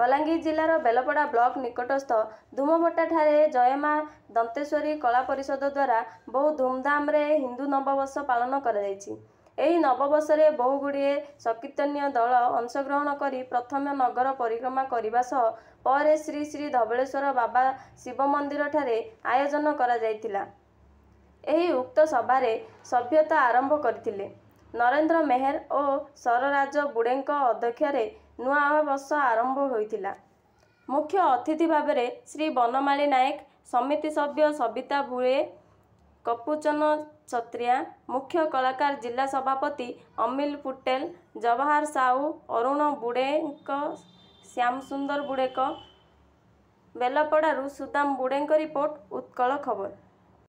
ବଲାଙ୍ଗୀର ଜିଲ୍ଲାର ବେଲପଡ଼ା ବ୍ଲକ ନିକଟସ୍ଥ ଧୂମଭଟା ଠାରେ ଜୟମା ଦନ୍ତେଶ୍ୱରୀ କଳା ପରିଷଦ ଦ୍ୱାରା ବହୁ ଧୁମଧାମରେ ହିନ୍ଦୁ ନବବର୍ଷ ପାଳନ କରାଯାଇଛି ଏହି ନବବର୍ଷରେ ବହୁ ଗୁଡ଼ିଏ ସଂକୀର୍ତ୍ତନୀୟ ଦଳ ଅଂଶଗ୍ରହଣ କରି ପ୍ରଥମେ ନଗର ପରିକ୍ରମା କରିବା ସହ ପରେ ଶ୍ରୀ ଶ୍ରୀ ଧବଳେଶ୍ୱର ବାବା ଶିବ ମନ୍ଦିରଠାରେ ଆୟୋଜନ କରାଯାଇଥିଲା ଏହି ଉକ୍ତ ସଭାରେ ସଭ୍ୟତା ଆରମ୍ଭ କରିଥିଲେ ନରେନ୍ଦ୍ର ମେହେର ଓ ସରରାଜ ବୁଡ଼େଙ୍କ ଅଧ୍ୟକ୍ଷରେ ନୂଆ ବର୍ଷ ଆରମ୍ଭ ହୋଇଥିଲା ମୁଖ୍ୟ ଅତିଥି ଭାବରେ ଶ୍ରୀ ବନମାଳୀ ନାୟକ ସମିତି ସଭ୍ୟ ସବିତା ବୁଏ କପୁଚନ ଛତ୍ରିଆ ମୁଖ୍ୟ କଳାକାର ଜିଲ୍ଲା ସଭାପତି ଅମିଲ ପୁଟେଲ ଜବାହାର ସାହୁ ଅରୁଣ ବୁଡ଼େଙ୍କ ଶ୍ୟାମସୁନ୍ଦର ବୁଡ଼େଙ୍କ ବେଲପଡ଼ାରୁ ସୁଦାମ ବୁଡ଼େଙ୍କ ରିପୋର୍ଟ ଉତ୍କଳ ଖବର